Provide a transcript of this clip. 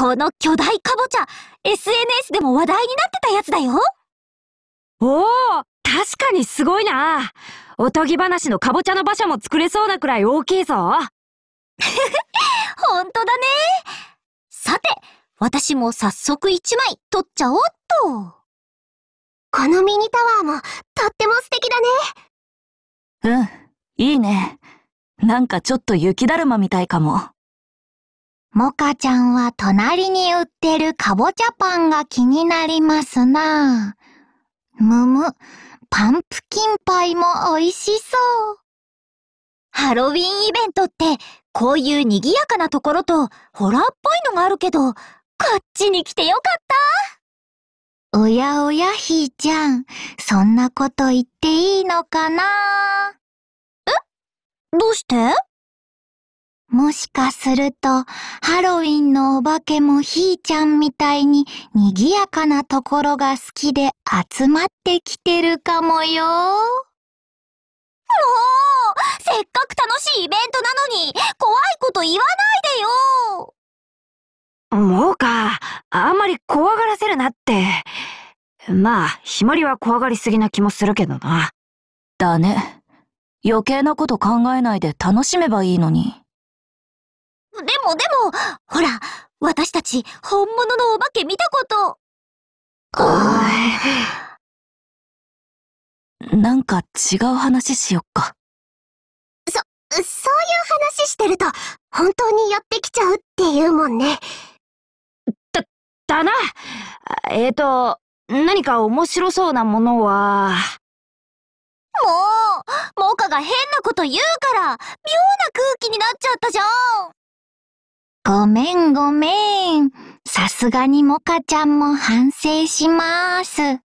この巨大カボチャ、SNS でも話題になってたやつだよおお確かにすごいなおとぎ話のカボチャの馬車も作れそうなくらい大きいぞ 本当だねさて、私も早速1枚取っちゃおっとこのミニタワーもとっても素敵だねうん、いいね。なんかちょっと雪だるまみたいかも。モカちゃんは隣に売ってるかぼちゃパンが気になりますなむむ、パンプキンパイも美味しそう。ハロウィンイベントって、こういう賑やかなところとホラーっぽいのがあるけど、こっちに来てよかったおやおやひーちゃん、そんなこと言っていいのかなえどうしてもしかすると、ハロウィンのお化けもひーちゃんみたいに賑やかなところが好きで集まってきてるかもよ。もうせっかく楽しいイベントなのに、怖いこと言わないでよもうか、あんまり怖がらせるなって。まあ、ひまりは怖がりすぎな気もするけどな。だね。余計なこと考えないで楽しめばいいのに。でもでも、ほら、私たち本物のお化け見たこと。なんか違う話しよっか。そ、そういう話してると、本当にやってきちゃうっていうもんね。だ、だな。えっ、ー、と、何か面白そうなものは。もう、モカが変なこと言うから、妙な空気になっちゃったじゃん。ごめんごめん。さすがにモカちゃんも反省します。